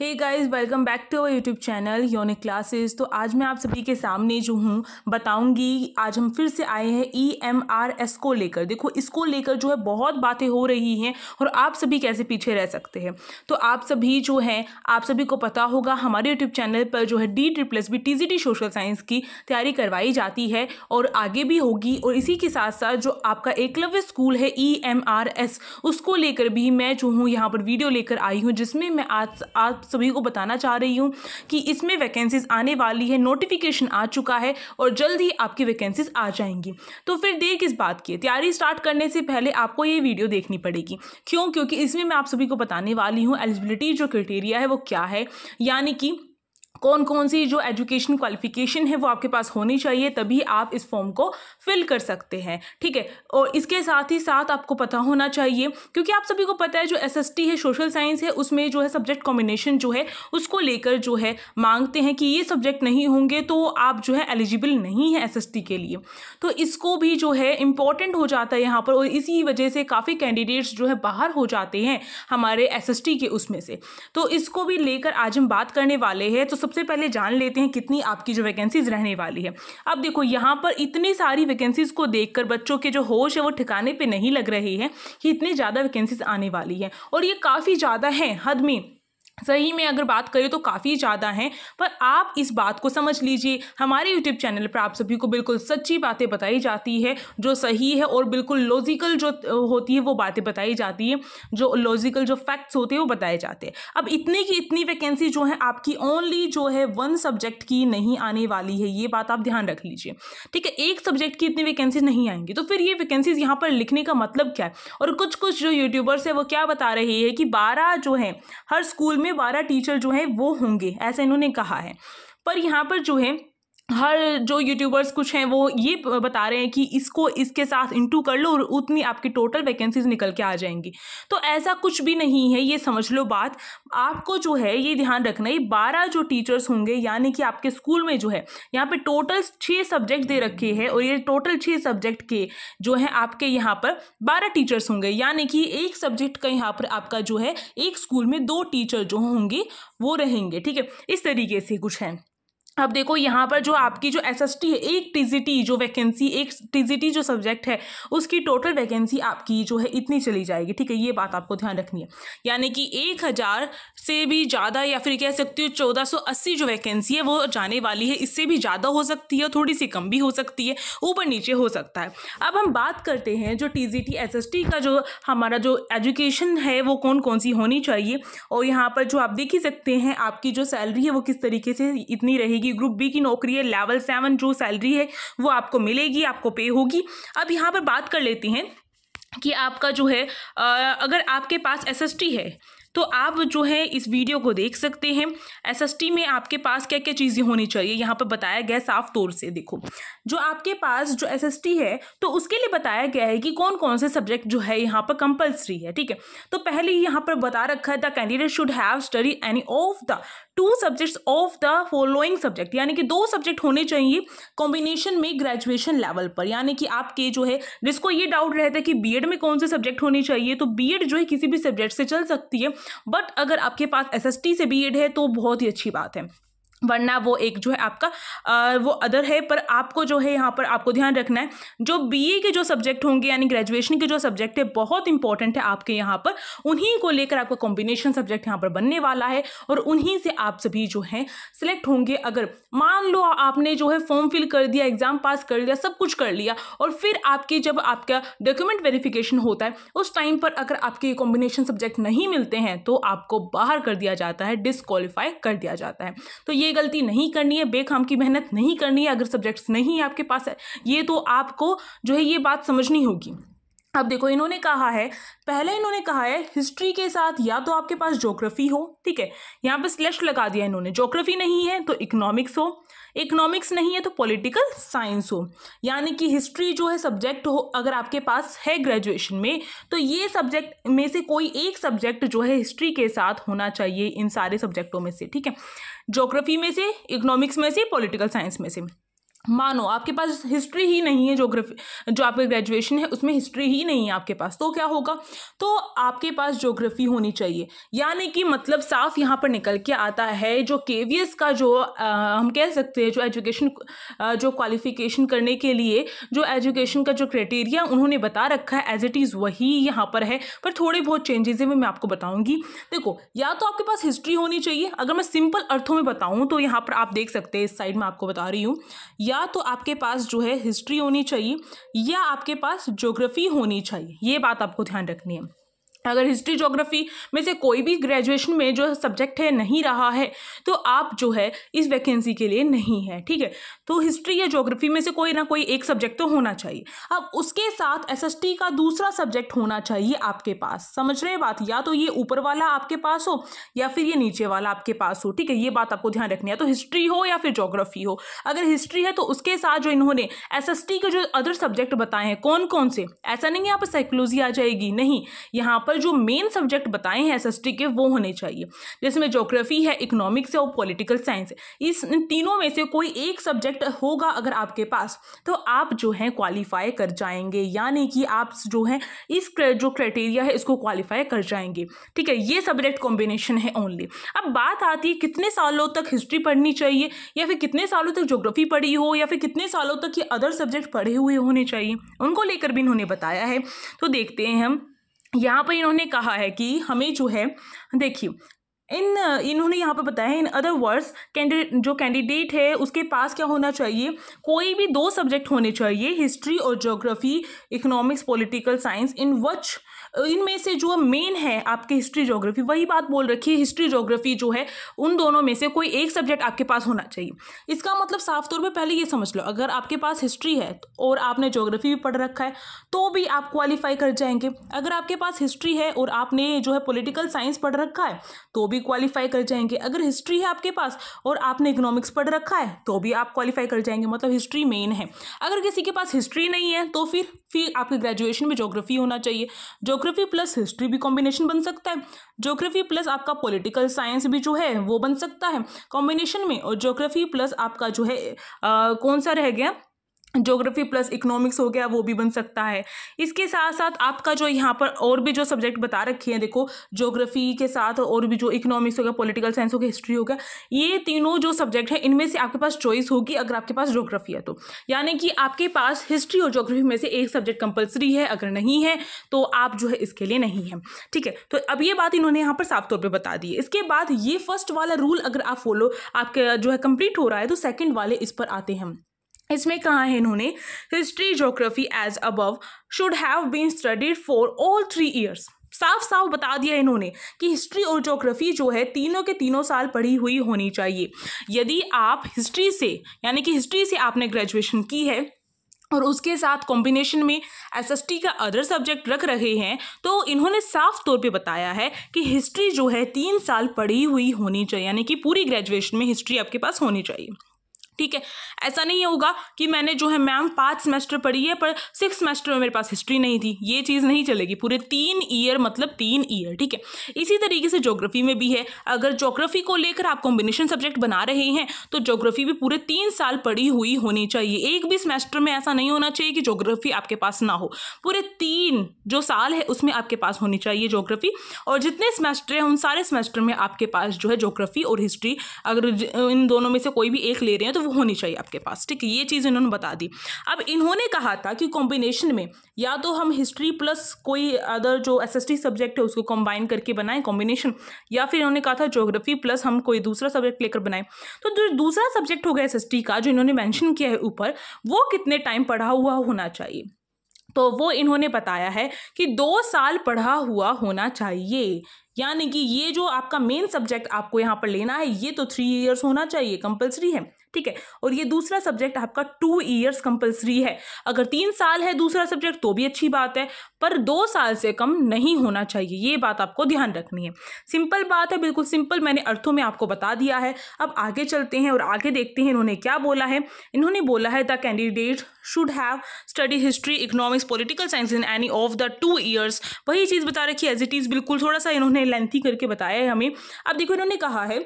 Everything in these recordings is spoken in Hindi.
hey guys welcome back to our YouTube channel योनिक क्लासेस तो आज मैं आप सभी के सामने जो हूँ बताऊँगी आज हम फिर से आए हैं ई एम आर एस को लेकर देखो इसको लेकर जो है बहुत बातें हो रही हैं और आप सभी कैसे पीछे रह सकते हैं तो आप सभी जो है आप सभी को पता होगा हमारे यूट्यूब चैनल पर जो है D triple S B T G T social science की तैयारी करवाई जाती है और आगे भी होगी और इसी के साथ साथ जो आपका एकलव्य स्कूल है ई एम आर एस उसको लेकर भी मैं जो हूँ यहाँ पर वीडियो लेकर आई हूँ जिसमें मैं आज आप सभी को बताना चाह रही हूँ कि इसमें वैकेंसीज आने वाली है नोटिफिकेशन आ चुका है और जल्द ही आपकी वैकेंसीज आ जाएंगी तो फिर देर किस बात की तैयारी स्टार्ट करने से पहले आपको ये वीडियो देखनी पड़ेगी क्यों क्योंकि इसमें मैं आप सभी को बताने वाली हूँ एलिजिबिलिटी जो क्राइटेरिया है वो क्या है यानी कि कौन कौन सी जो एजुकेशन क्वालिफिकेशन है वो आपके पास होनी चाहिए तभी आप इस फॉर्म को फिल कर सकते हैं ठीक है और इसके साथ ही साथ आपको पता होना चाहिए क्योंकि आप सभी को पता है जो एसएसटी है सोशल साइंस है उसमें जो है सब्जेक्ट कॉम्बिनेशन जो है उसको लेकर जो है मांगते हैं कि ये सब्जेक्ट नहीं होंगे तो आप जो है एलिजिबल नहीं है एस के लिए तो इसको भी जो है इम्पॉर्टेंट हो जाता है यहाँ पर और इसी वजह से काफ़ी कैंडिडेट्स जो है बाहर हो जाते हैं हमारे एस के उसमें से तो इसको भी लेकर आज हम बात करने वाले हैं तो सबसे पहले जान लेते हैं कितनी आपकी जो वैकेंसीज रहने वाली है अब देखो यहाँ पर इतनी सारी वैकेंसीज को देखकर बच्चों के जो होश है वो ठिकाने पर नहीं लग रही है कि इतनी ज़्यादा वैकेंसीज आने वाली है और ये काफ़ी ज़्यादा हैं हद में सही में अगर बात करें तो काफ़ी ज़्यादा हैं पर आप इस बात को समझ लीजिए हमारे यूट्यूब चैनल पर आप सभी को बिल्कुल सच्ची बातें बताई जाती है जो सही है और बिल्कुल लॉजिकल जो होती है वो बातें बताई जाती है जो लॉजिकल जो फैक्ट्स होते हैं वो बताए जाते हैं अब इतनी की इतनी वैकेंसी जो है आपकी ओनली जो है वन सब्जेक्ट की नहीं आने वाली है ये बात आप ध्यान रख लीजिए ठीक है एक सब्जेक्ट की इतनी वैकेंसी नहीं आएंगी तो फिर ये वैकेंसीज यहाँ पर लिखने का मतलब क्या है और कुछ कुछ जो यूट्यूबर्स है वो क्या बता रहे हैं कि बारह जो है हर स्कूल में में बारह टीचर जो है वो होंगे ऐसा इन्होंने कहा है पर यहाँ पर जो है हर जो यूट्यूबर्स कुछ हैं वो ये बता रहे हैं कि इसको इसके साथ इंटू कर लो और उतनी आपकी टोटल वैकेंसीज निकल के आ जाएंगी तो ऐसा कुछ भी नहीं है ये समझ लो बात आपको जो है ये ध्यान रखना है बारह जो टीचर्स होंगे यानी कि आपके स्कूल में जो है यहाँ पे टोटल छः सब्जेक्ट दे रखे हैं और ये टोटल छः सब्जेक्ट के जो है आपके यहाँ पर बारह टीचर्स होंगे यानी कि एक सब्जेक्ट का यहाँ पर आपका जो है एक स्कूल में दो टीचर जो होंगे वो रहेंगे ठीक है इस तरीके से कुछ हैं अब देखो यहाँ पर जो आपकी जो एस है एक टीजीटी जो वैकेंसी एक टीजीटी जो सब्जेक्ट है उसकी टोटल वैकेंसी आपकी जो है इतनी चली जाएगी ठीक है ये बात आपको ध्यान रखनी है यानी कि एक हज़ार से भी ज़्यादा या फिर कह सकती हो चौदह सौ अस्सी जो वैकेंसी है वो जाने वाली है इससे भी ज़्यादा हो सकती है थोड़ी सी कम भी हो सकती है ऊपर नीचे हो सकता है अब हम बात करते हैं जो टी जी का जो हमारा जो एजुकेशन है वो कौन कौन सी होनी चाहिए और यहाँ पर जो आप देख ही सकते हैं आपकी जो सैलरी है वो किस तरीके से इतनी रहेगी की ग्रुप बी की नौकरी है लेवल सेवन जो सैलरी है वो आपको मिलेगी आपको पे होगी अब यहाँ पर बात कर लेते हैं कि आपका जो है अगर आपके पास एसएसटी है तो आप जो है इस वीडियो को देख सकते हैं एसएसटी में आपके पास क्या क्या चीज़ें होनी चाहिए यहाँ पर बताया गया साफ तौर से देखो जो आपके पास जो एसएसटी है तो उसके लिए बताया गया है कि कौन कौन से सब्जेक्ट जो है यहाँ पर कंपलसरी है ठीक है तो पहले यहाँ पर बता रखा है the candidate should have study any of the two subjects of the following subject यानी कि दो सब्जेक्ट होने चाहिए कॉम्बिनेशन में ग्रेजुएशन लेवल पर यानी कि आपके जो है जिसको ये डाउट रहता है कि बीएड में कौन से सब्जेक्ट होने चाहिए तो बीएड जो है किसी भी सब्जेक्ट से चल सकती है बट अगर आपके पास एसएसटी से बीएड है तो बहुत ही अच्छी बात है वरना वो एक जो है आपका आ, वो अदर है पर आपको जो है यहाँ पर आपको ध्यान रखना है जो बीए के जो सब्जेक्ट होंगे यानी ग्रेजुएशन के जो सब्जेक्ट है बहुत इंपॉर्टेंट है आपके यहाँ पर उन्हीं को लेकर आपका कॉम्बिनेशन सब्जेक्ट यहाँ पर बनने वाला है और उन्हीं से आप सभी जो है सिलेक्ट होंगे अगर मान लो आपने जो है फॉर्म फिल कर दिया एग्ज़ाम पास कर लिया सब कुछ कर लिया और फिर आपके जब आपका डॉक्यूमेंट वेरिफिकेशन होता है उस टाइम पर अगर आपके कॉम्बिनेशन सब्जेक्ट नहीं मिलते हैं तो आपको बाहर कर दिया जाता है डिसक्वालीफाई कर दिया जाता है तो ये गलती नहीं करनी है बेखाम की मेहनत नहीं करनी है अगर सब्जेक्ट्स नहीं है आपके पास है ये तो आपको जो है ये बात समझनी होगी अब देखो इन्होंने कहा है पहले इन्होंने कहा है हिस्ट्री के साथ या तो आपके पास ज्योग्राफी हो ठीक है यहाँ पे स्लैश लगा दिया इन्होंने ज्योग्राफी नहीं है तो इकोनॉमिक्स हो इकोनॉमिक्स नहीं है तो पॉलिटिकल साइंस हो यानी कि हिस्ट्री जो है सब्जेक्ट हो अगर आपके पास है ग्रेजुएशन में तो ये सब्जेक्ट में से कोई एक सब्जेक्ट जो है हिस्ट्री के साथ होना चाहिए इन सारे सब्जेक्टों में से ठीक है जोग्राफी में से इकोनॉमिक्स में से पॉलिटिकल साइंस में से मानो आपके पास हिस्ट्री ही नहीं है जोग्राफी जो आपके ग्रेजुएशन है उसमें हिस्ट्री ही नहीं है आपके पास तो क्या होगा तो आपके पास जोग्राफी होनी चाहिए यानी कि मतलब साफ यहाँ पर निकल के आता है जो के का जो आ, हम कह सकते हैं जो एजुकेशन जो क्वालिफिकेशन करने के लिए जो एजुकेशन का जो क्राइटेरिया उन्होंने बता रखा है एज इट इज़ वही यहाँ पर है पर थोड़े बहुत चेंजेज है मैं आपको बताऊँगी देखो या तो आपके पास हिस्ट्री होनी चाहिए अगर मैं सिंपल अर्थों में बताऊँ तो यहाँ पर आप देख सकते हैं इस साइड में आपको बता रही हूँ या या तो आपके पास जो है हिस्ट्री होनी चाहिए या आपके पास ज्योग्राफी होनी चाहिए ये बात आपको ध्यान रखनी है अगर हिस्ट्री जोग्राफी में से कोई भी ग्रेजुएशन में जो सब्जेक्ट है नहीं रहा है तो आप जो है इस वैकेंसी के लिए नहीं है ठीक है तो हिस्ट्री या जोग्राफी में से कोई ना कोई एक सब्जेक्ट तो होना चाहिए अब उसके साथ एसएसटी का दूसरा सब्जेक्ट होना चाहिए आपके पास समझ रहे बात या तो ये ऊपर वाला आपके पास हो या फिर ये नीचे वाला आपके पास हो ठीक है ये बात आपको ध्यान रखनी है तो हिस्ट्री हो या फिर जोग्राफी हो अगर हिस्ट्री है तो उसके साथ जो इन्होंने एस के जो अदर सब्जेक्ट बताए हैं कौन कौन से ऐसा नहीं है आप साइकोलॉजी आ जाएगी नहीं यहाँ पर जो मेन सब्जेक्ट बताए हैं एस के वो होने चाहिए जिसमें जोग्राफ़ी है इकोनॉमिक्स है और पॉलिटिकल साइंस है इस तीनों में से कोई एक सब्जेक्ट होगा अगर आपके पास तो आप जो हैं क्वालिफाई कर जाएंगे यानी कि आप जो हैं इस जो क्राइटेरिया है इसको क्वालिफाई कर जाएंगे ठीक है ये सब्जेक्ट कॉम्बिनेशन है ओनली अब बात आती है कितने सालों तक हिस्ट्री पढ़नी चाहिए या फिर कितने सालों तक जोग्राफ़ी पढ़ी हो या फिर कितने सालों तक ये अदर सब्जेक्ट पढ़े हुए होने चाहिए उनको लेकर भी इन्होंने बताया है तो देखते हैं हम यहाँ पर इन्होंने कहा है कि हमें जो है देखिए इन इन्होंने यहाँ पर बताया इन अदर वर्ड्स कैंडिडेट जो कैंडिडेट है उसके पास क्या होना चाहिए कोई भी दो सब्जेक्ट होने चाहिए हिस्ट्री और geography economics political science in which इनमें से जो मेन है आपके हिस्ट्री जोग्राफी वही बात बोल रखी है हिस्ट्री जोग्राफी जो है उन दोनों में से कोई एक सब्जेक्ट आपके पास होना चाहिए इसका मतलब साफ तौर पर पहले ये समझ लो अगर आपके पास हिस्ट्री है और आपने जोग्राफी भी पढ़ रखा है तो भी आप क्वालिफाई कर जाएंगे अगर आपके पास हिस्ट्री है और आपने जो है पोलिटिकल साइंस पढ़ रखा है तो भी क्वालिफाई कर जाएंगे अगर हिस्ट्री है आपके पास और आपने इकोनॉमिक्स पढ़ रखा है तो भी आप क्वालिफाई कर जाएंगे मतलब हिस्ट्री मेन है अगर किसी के पास हिस्ट्री नहीं है तो फिर फिर आपकी ग्रेजुएशन में जोग्राफी होना चाहिए जोग्राफी जोग्राफी प्लस हिस्ट्री भी कॉम्बिनेशन बन सकता है जोग्राफी प्लस आपका पॉलिटिकल साइंस भी जो है वो बन सकता है कॉम्बिनेशन में और जोग्राफी प्लस आपका जो है आ, कौन सा रह गया ज्योग्राफी प्लस इकोनॉमिक्स हो गया वो भी बन सकता है इसके साथ साथ आपका जो यहाँ पर और भी जो सब्जेक्ट बता रखे हैं देखो ज्योग्राफी के साथ और भी जो इकोनॉमिक्स हो गया पोलिटिकल साइंस हो गया हिस्ट्री हो गया ये तीनों जो सब्जेक्ट है इनमें से आपके पास चॉइस होगी अगर आपके पास ज्योग्राफी है तो यानी कि आपके पास हिस्ट्री और ज्योग्राफी में से एक सब्जेक्ट कंपल्सरी है अगर नहीं है तो आप जो है इसके लिए नहीं है ठीक है तो अब ये बात इन्होंने यहाँ पर साफ तौर पर बता दी है इसके बाद ये फर्स्ट वाला रूल अगर आप फॉलो आपके जो है कंप्लीट हो रहा है तो सेकेंड वाले इस पर आते हैं इसमें कहा है इन्होंने history geography as above should have been studied for all three years साफ साफ बता दिया इन्होंने कि हिस्ट्री और जोग्राफी जो है तीनों के तीनों साल पढ़ी हुई होनी चाहिए यदि आप हिस्ट्री से यानी कि हिस्ट्री से आपने ग्रेजुएशन की है और उसके साथ कॉम्बिनेशन में एसएसटी का अदर सब्जेक्ट रख रहे हैं तो इन्होंने साफ तौर पे बताया है कि हिस्ट्री जो है तीन साल पढ़ी हुई होनी चाहिए यानी कि पूरी ग्रेजुएशन में हिस्ट्री आपके पास होनी चाहिए ठीक है ऐसा नहीं होगा कि मैंने जो है मैम पाँच सेमेस्टर पढ़ी है पर सिक्स सेमेस्टर में मेरे पास हिस्ट्री नहीं थी ये चीज़ नहीं चलेगी पूरे तीन ईयर मतलब तीन ईयर ठीक है इसी तरीके से जोग्राफी में भी है अगर जोग्राफी को लेकर आप कॉम्बिनेशन सब्जेक्ट बना रहे हैं तो जोग्राफी भी पूरे तीन साल पढ़ी हुई होनी चाहिए एक भी सेमेस्टर में ऐसा नहीं होना चाहिए कि जोग्राफी आपके पास ना हो पूरे तीन जो साल है उसमें आपके पास होनी चाहिए जोग्राफी और जितने सेमेस्टर हैं उन सारे सेमेस्टर में आपके पास जो है जोग्राफी और हिस्ट्री अगर इन दोनों में से कोई भी एक ले रहे हैं तो वो होनी चाहिए आपके पास ठीक है ये चीज़ इन्होंने बता दी अब इन्होंने कहा था कि कॉम्बिनेशन में या तो हम हिस्ट्री प्लस कोई अदर जो एस सब्जेक्ट है उसको कंबाइन करके बनाएं कॉम्बिनेशन या फिर इन्होंने कहा था जोग्राफी प्लस हम कोई दूसरा सब्जेक्ट लेकर बनाएं तो जो दूसरा सब्जेक्ट होगा एस का जो इन्होंने मैंशन किया है ऊपर वो कितने टाइम पढ़ा हुआ होना चाहिए तो वो इन्होंने बताया है कि दो साल पढ़ा हुआ होना चाहिए यानी कि ये जो आपका मेन सब्जेक्ट आपको यहाँ पर लेना है ये तो थ्री ईयर्स होना चाहिए कंपलसरी है ठीक है और ये दूसरा सब्जेक्ट आपका टू ईयर्स कंपलसरी है अगर तीन साल है दूसरा सब्जेक्ट तो भी अच्छी बात है पर दो साल से कम नहीं होना चाहिए ये बात आपको ध्यान रखनी है सिंपल बात है बिल्कुल सिंपल मैंने अर्थों में आपको बता दिया है अब आगे चलते हैं और आगे देखते हैं इन्होंने क्या बोला है इन्होंने बोला है the candidate should have study history economics political science in any of the two years वही चीज़ बता रखी है एज इट इज़ बिल्कुल थोड़ा सा इन्होंने लेंथी करके बताया है हमें अब देखो इन्होंने कहा है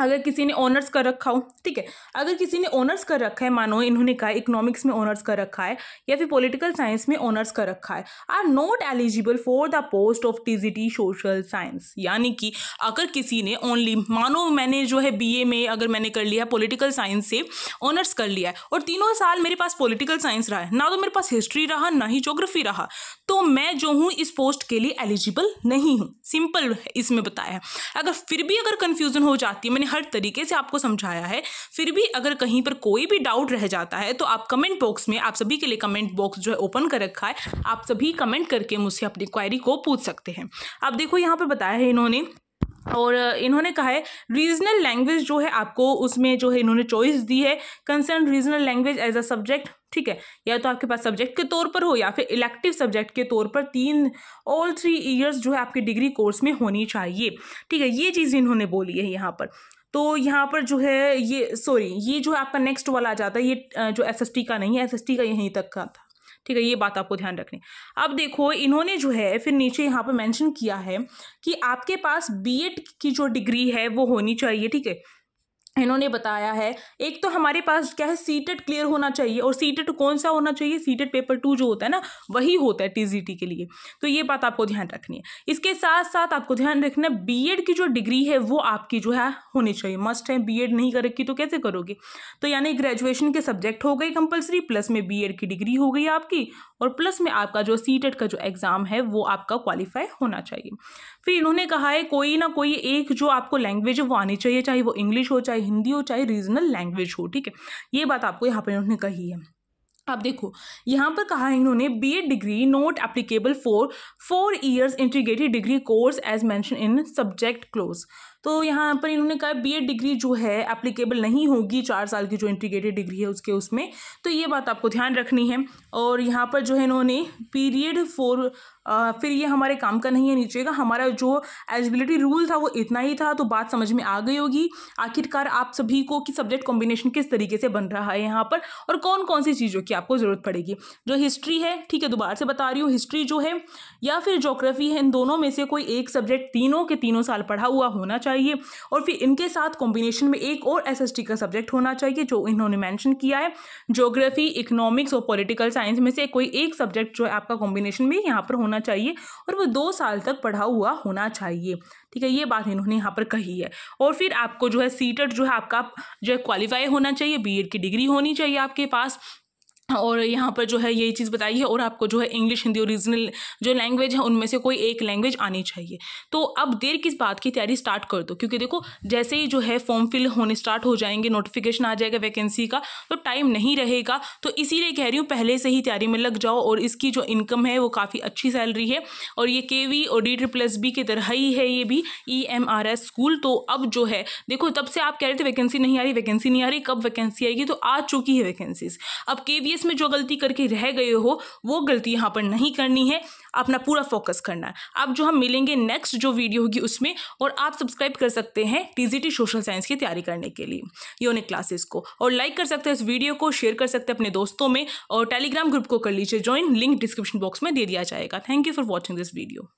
अगर किसी ने ऑनर्स कर रखा हो ठीक है अगर किसी ने ऑनर्स कर रखा है मानो इन्होंने कहा इकोनॉमिक्स में ऑनर्स कर रखा है या फिर पॉलिटिकल साइंस में ऑनर्स कर रखा है are not eligible for the post of TGT social science यानी कि अगर किसी ने ओनली मानो मैंने जो है बीए में अगर मैंने कर लिया पॉलिटिकल साइंस से ऑनर्स कर लिया है और तीनों साल मेरे पास पोलिटिकल साइंस रहा है ना तो मेरे पास हिस्ट्री रहा ना ही जोग्राफी रहा तो मैं जो हूँ इस पोस्ट के लिए एलिजिबल नहीं हूँ सिंपल इसमें बताया अगर फिर भी अगर कन्फ्यूजन हो जाती है मैंने मैंने हर तरीके से आपको समझाया है फिर भी अगर कहीं पर कोई भी डाउट रह जाता है तो आप कमेंट बॉक्स में आप सभी के लिए कमेंट बॉक्स जो है ओपन कर रखा है आप सभी कमेंट करके मुझसे अपनी क्वायरी को पूछ सकते हैं आप देखो यहाँ पर बताया है इन्होंने और इन्होंने कहा है रीजनल लैंग्वेज जो है आपको उसमें जो है इन्होंने चॉइस दी है concern regional language as a subject ठीक है या तो आपके पास सब्जेक्ट के तौर पर हो या फिर इलेक्टिव सब्जेक्ट के तौर पर तीन ऑल थ्री इयर्स जो है आपके डिग्री कोर्स में होनी चाहिए ठीक है ये चीज़ इन्होंने बोली है यहाँ पर तो यहाँ पर जो है ये सॉरी ये जो है आपका नेक्स्ट वाला आ जाता है ये जो एस का नहीं है एस का यहीं तक का था ठीक है ये बात आपको ध्यान रखनी अब देखो इन्होंने जो है फिर नीचे यहाँ पर मेंशन किया है कि आपके पास बीएड की जो डिग्री है वो होनी चाहिए ठीक है इन्होंने बताया है एक तो हमारे पास क्या है सीटेट क्लियर होना चाहिए और सीटेट कौन सा होना चाहिए सीटेट पेपर टू जो होता है ना वही होता है टीजीटी के लिए तो ये बात आपको ध्यान रखनी है इसके साथ साथ आपको ध्यान रखना है बीएड की जो डिग्री है वो आपकी जो है होनी चाहिए मस्ट है बीएड नहीं की तो कैसे करोगे तो यानी ग्रेजुएशन के सब्जेक्ट हो गए कंपल्सरी प्लस में एड की डिग्री हो गई आपकी और प्लस में आपका जो टेट का जो एग्ज़ाम है वो आपका क्वालिफाई होना चाहिए फिर इन्होंने कहा है कोई ना कोई एक जो आपको लैंग्वेज है वो आनी चाहिए चाहे वो इंग्लिश हो चाहे हिंदी हो चाहे रीजनल लैंग्वेज हो ठीक है ये बात आपको यहाँ पर इन्होंने कही है अब देखो यहाँ पर कहा है इन्होंने B degree not applicable for four years integrated degree course as mention in subject clause तो यहाँ पर इन्होंने कहा बी डिग्री जो है एप्लीकेबल नहीं होगी चार साल की जो इंटीग्रेटेड डिग्री है उसके उसमें तो ये बात आपको ध्यान रखनी है और यहाँ पर जो है इन्होंने पीरियड फोर आ, फिर ये हमारे काम का नहीं है नीचे का हमारा जो एलिजिबिलिटी रूल था वो इतना ही था तो बात समझ में आ गई होगी आखिरकार आप सभी को कि सब्जेक्ट कॉम्बिनेशन किस तरीके से बन रहा है यहाँ पर और कौन कौन सी चीज़ों की आपको ज़रूरत पड़ेगी जो हिस्ट्री है ठीक है दोबारा से बता रही हूँ हिस्ट्री जो है या फिर जोग्राफी है इन दोनों में से कोई एक सब्जेक्ट तीनों के तीनों साल पढ़ा हुआ होना चाहिए चाहिए और फिर इनके साथ कॉम्बिनेशन में एक और एस का सब्जेक्ट होना चाहिए जो इन्होंने मैंशन किया है जोग्राफी इकोनॉमिक्स और पोलिटिकल साइंस में से कोई एक सब्जेक्ट जो है आपका कॉम्बिनेशन में यहाँ पर होना चाहिए और वो दो साल तक पढ़ा हुआ होना चाहिए ठीक है ये बात इन्होंने यहाँ पर कही है और फिर आपको जो है सीटेड e जो है आपका जो है क्वालिफाई होना चाहिए बीएड की डिग्री होनी चाहिए आपके पास और यहाँ पर जो है यही चीज़ बताई है और आपको जो है इंग्लिश हिंदी और रीजनल जो लैंग्वेज है उनमें से कोई एक लैंग्वेज आनी चाहिए तो अब देर किस बात की तैयारी स्टार्ट कर दो क्योंकि देखो जैसे ही जो है फॉर्म फिल होने स्टार्ट हो जाएंगे नोटिफिकेशन आ जाएगा वैकेंसी का तो टाइम नहीं रहेगा तो इसीलिए कह रही हूँ पहले से ही तैयारी में लग जाओ और इसकी जो इनकम है वो काफ़ी अच्छी सैलरी है और ये के और डी ट्री प्लस बी की तरह ही है ये भी E M R S school तो अब जो है देखो तब से आप कह रहे थे वैकेंसी नहीं आ रही वैकेंसी नहीं आ रही कब वैकेंसी आएगी तो आ चुकी है वैकेंसीज अब के केस में जो गलती करके रह गए हो वो गलती यहाँ पर नहीं करनी है अपना पूरा फोकस करना है अब जो हम मिलेंगे नेक्स्ट जो वीडियो होगी उसमें और आप सब्सक्राइब कर सकते हैं टीजीटी सोशल साइंस की तैयारी करने के लिए यूनिक क्लासेस को और लाइक कर सकते हैं इस वीडियो को शेयर कर सकते हैं अपने दोस्तों में और टेलीग्राम ग्रुप को कर लीजिए ज्वाइन लिंक डिस्क्रिप्शन बॉक्स में दे दिया जाएगा thank you for watching this video